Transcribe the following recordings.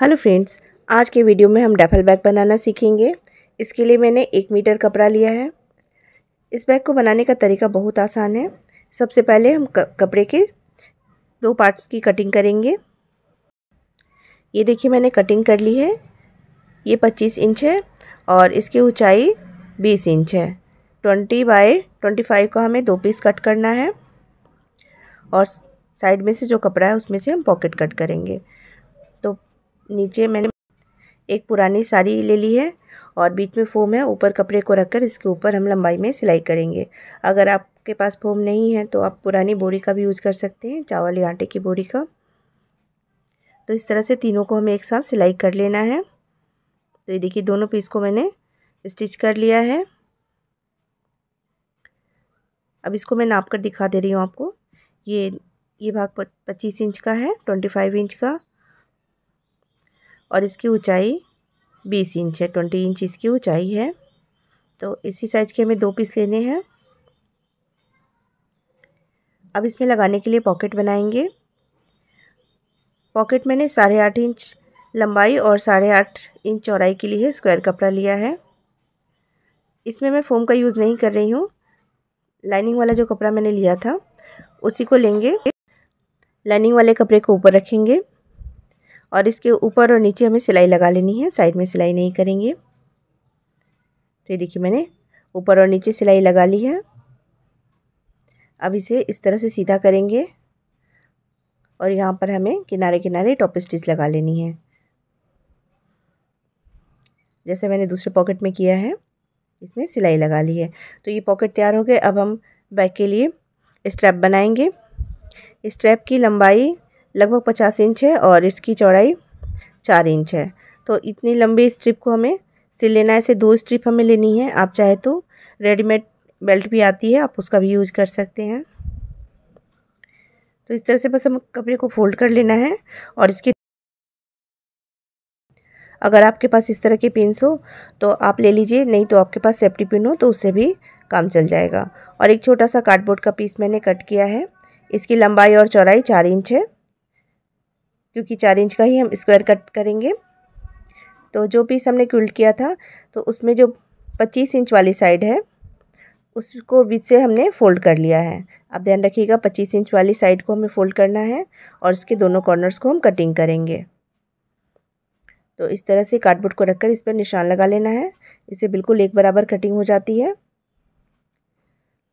hello friends आज के video में हम डफल बैग बनाना सीखेंगे इसके लिए मैंने एक मीटर कपड़ा लिया है इस बैग को बनाने का तरीका बहुत आसान है सबसे पहले हम कपड़े के दो पार्ट्स की कटिंग करेंगे ये देखिए मैंने कटिंग कर ली है ये पच्चीस इंच है और इसकी ऊंचाई बीस इंच है ट्वेंटी बाई ट्वेंटी फाइव का हमें दो पीस कट करना है और साइड में से जो कपड़ा है उसमें से हम पॉकेट कट करेंगे नीचे मैंने एक पुरानी साड़ी ले ली है और बीच में फ़ोम है ऊपर कपड़े को रखकर इसके ऊपर हम लंबाई में सिलाई करेंगे अगर आपके पास फोम नहीं है तो आप पुरानी बोरी का भी यूज़ कर सकते हैं चावल या आटे की बोरी का तो इस तरह से तीनों को हमें एक साथ सिलाई कर लेना है तो ये देखिए दोनों पीस को मैंने स्टिच कर लिया है अब इसको मैं नाप कर दिखा दे रही हूँ आपको ये ये भाग पच्चीस इंच का है ट्वेंटी फाइव इंच का और इसकी ऊंचाई 20 इंच है 20 इंच इसकी ऊंचाई है तो इसी साइज़ के हमें दो पीस लेने हैं अब इसमें लगाने के लिए पॉकेट बनाएंगे पॉकेट मैंने साढ़े आठ इंच लंबाई और साढ़े आठ इंच चौड़ाई के लिए स्क्वायर कपड़ा लिया है इसमें मैं फ़ोम का यूज़ नहीं कर रही हूँ लाइनिंग वाला जो कपड़ा मैंने लिया था उसी को लेंगे लाइनिंग वाले कपड़े को ऊपर रखेंगे और इसके ऊपर और नीचे हमें सिलाई लगा लेनी है साइड में सिलाई नहीं करेंगे तो ये देखिए मैंने ऊपर और नीचे सिलाई लगा ली है अब इसे इस तरह से सीधा करेंगे और यहाँ पर हमें किनारे किनारे टॉप स्टिच लगा लेनी है जैसे मैंने दूसरे पॉकेट में किया है इसमें सिलाई लगा ली है तो ये पॉकेट तैयार हो गए अब हम बैक के लिए स्ट्रैप बनाएंगे स्ट्रैप की लंबाई लगभग पचास इंच है और इसकी चौड़ाई चार इंच है तो इतनी लंबी स्ट्रिप को हमें सिल लेना है ऐसे दो स्ट्रिप हमें लेनी है आप चाहे तो रेडीमेड बेल्ट भी आती है आप उसका भी यूज कर सकते हैं तो इस तरह से बस हम कपड़े को फोल्ड कर लेना है और इसके अगर आपके पास इस तरह के पिन्स हो तो आप ले लीजिए नहीं तो आपके पास सेफ्टी पिन हो तो उससे भी काम चल जाएगा और एक छोटा सा कार्डबोर्ड का पीस मैंने कट किया है इसकी लंबाई और चौड़ाई चार इंच है क्योंकि चार इंच का ही हम स्क्वायर कट करेंगे तो जो पीस हमने क्विल्ट किया था तो उसमें जो पच्चीस इंच वाली साइड है उसको बीच से हमने फोल्ड कर लिया है आप ध्यान रखिएगा पच्चीस इंच वाली साइड को हमें फ़ोल्ड करना है और इसके दोनों कॉर्नर्स को हम कटिंग करेंगे तो इस तरह से कार्डबोर्ड को रखकर इस पर निशान लगा लेना है इसे बिल्कुल एक बराबर कटिंग हो जाती है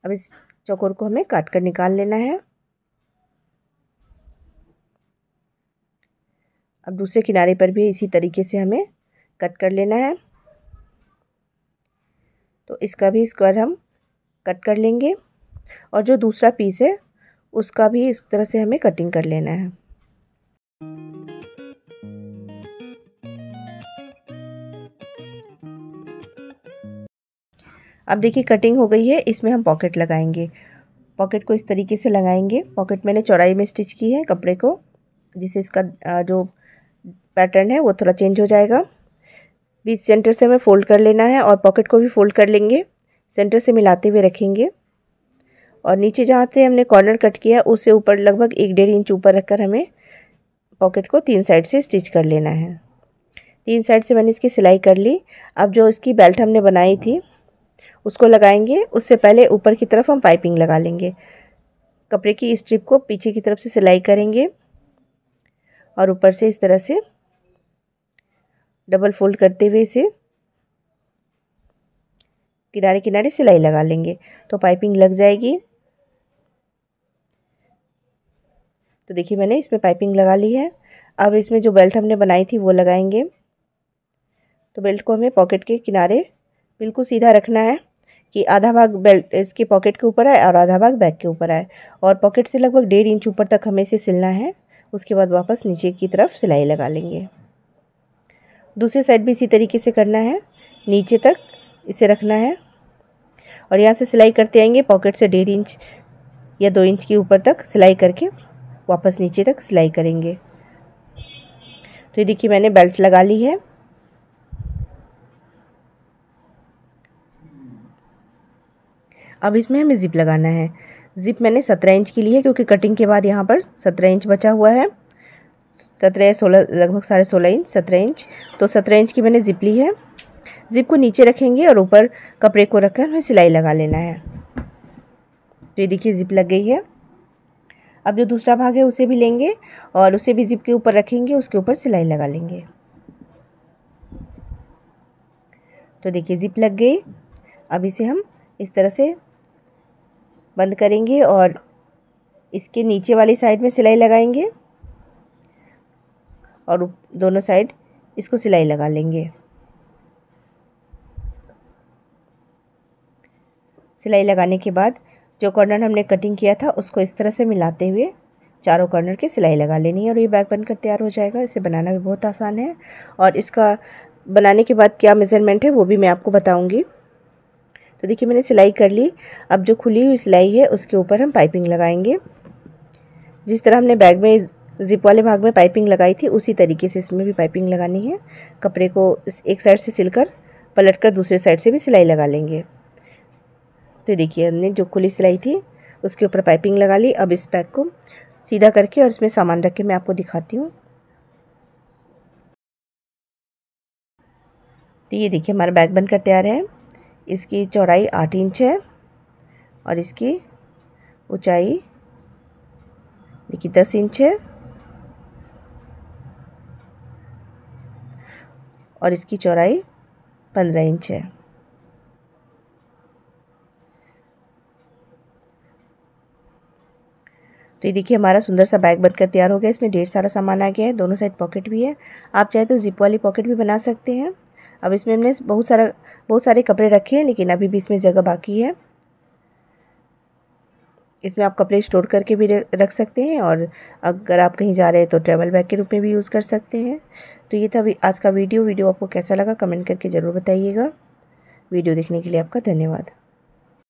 अब इस चौकोर को हमें काट कर निकाल लेना है अब दूसरे किनारे पर भी इसी तरीके से हमें कट कर लेना है तो इसका भी स्क्वायर हम कट कर लेंगे और जो दूसरा पीस है उसका भी इस तरह से हमें कटिंग कर लेना है अब देखिए कटिंग हो गई है इसमें हम पॉकेट लगाएंगे पॉकेट को इस तरीके से लगाएंगे पॉकेट मैंने चौड़ाई में स्टिच की है कपड़े को जिसे इसका जो पैटर्न है वो थोड़ा चेंज हो जाएगा बीच सेंटर से हमें फोल्ड कर लेना है और पॉकेट को भी फोल्ड कर लेंगे सेंटर से मिलाते हुए रखेंगे और नीचे जहाँ से हमने कॉर्नर कट किया उससे ऊपर लगभग एक डेढ़ इंच ऊपर रखकर हमें पॉकेट को तीन साइड से स्टिच कर लेना है तीन साइड से मैंने इसकी सिलाई कर ली अब जो इसकी बेल्ट हमने बनाई थी उसको लगाएंगे उससे पहले ऊपर की तरफ हम पाइपिंग लगा लेंगे कपड़े की स्ट्रिप को पीछे की तरफ से सिलाई करेंगे और ऊपर से इस तरह से डबल फोल्ड करते हुए इसे किनारे किनारे सिलाई लगा लेंगे तो पाइपिंग लग जाएगी तो देखिए मैंने इसमें पाइपिंग लगा ली है अब इसमें जो बेल्ट हमने बनाई थी वो लगाएंगे तो बेल्ट को हमें पॉकेट के किनारे बिल्कुल सीधा रखना है कि आधा भाग बेल्ट इसके पॉकेट के ऊपर आए और आधा भाग बैग के ऊपर आए और पॉकेट से लगभग डेढ़ इंच ऊपर तक हमें इसे सिलना है उसके बाद वापस नीचे की तरफ सिलाई लगा लेंगे दूसरी साइड भी इसी तरीके से करना है नीचे तक इसे रखना है और यहाँ से सिलाई करते आएंगे पॉकेट से डेढ़ इंच या दो इंच के ऊपर तक सिलाई करके वापस नीचे तक सिलाई करेंगे तो ये देखिए मैंने बेल्ट लगा ली है अब इसमें हमें ज़िप लगाना है ज़िप मैंने सत्रह इंच की ली है क्योंकि कटिंग के बाद यहाँ पर सत्रह इंच बचा हुआ है सत्रह सोलह लगभग साढ़े सोलह इंच सत्रह इंच तो सत्रह इंच की मैंने ज़िप ली है ज़िप को नीचे रखेंगे और ऊपर कपड़े को रखकर हमें सिलाई लगा लेना है तो ये देखिए ज़िप लग गई है अब जो दूसरा भाग है उसे भी लेंगे और उसे भी ज़िप के ऊपर रखेंगे उसके ऊपर सिलाई लगा लेंगे तो देखिए ज़िप लग गई अब इसे हम इस तरह से बंद करेंगे और इसके नीचे वाली साइड में सिलाई लगाएंगे और दोनों साइड इसको सिलाई लगा लेंगे सिलाई लगाने के बाद जो कॉर्नर हमने कटिंग किया था उसको इस तरह से मिलाते हुए चारों कॉर्नर की सिलाई लगा लेनी है और ये बैग बनकर तैयार हो जाएगा इसे बनाना भी बहुत आसान है और इसका बनाने के बाद क्या मेज़रमेंट है वो भी मैं आपको बताऊँगी तो देखिए मैंने सिलाई कर ली अब जो खुली हुई सिलाई है उसके ऊपर हम पाइपिंग लगाएंगे जिस तरह हमने बैग में जिप वाले भाग में पाइपिंग लगाई थी उसी तरीके से इसमें भी पाइपिंग लगानी है कपड़े को एक साइड से सिलकर पलट कर दूसरे साइड से भी सिलाई लगा लेंगे तो देखिए हमने जो खुली सिलाई थी उसके ऊपर पाइपिंग लगा ली अब इस बैग को सीधा करके और इसमें सामान रख के मैं आपको दिखाती हूँ तो ये देखिए हमारा बैग बनकर तैयार है इसकी चौड़ाई आठ इंच है और इसकी ऊंचाई देखिए दस इंच है और इसकी चौड़ाई पंद्रह इंच है तो ये देखिए हमारा सुंदर सा बैग बनकर तैयार हो गया इसमें ढेर सारा सामान आ गया है दोनों साइड पॉकेट भी है आप चाहे तो जिप वाली पॉकेट भी बना सकते हैं अब इसमें हमने बहुत सारा बहुत सारे कपड़े रखे हैं लेकिन अभी भी इसमें जगह बाकी है इसमें आप कपड़े स्टोर करके भी रख सकते हैं और अगर आप कहीं जा रहे हैं तो ट्रैवल बैग के रूप में भी यूज़ कर सकते हैं तो ये था आज का वीडियो वीडियो आपको कैसा लगा कमेंट करके ज़रूर बताइएगा वीडियो देखने के लिए आपका धन्यवाद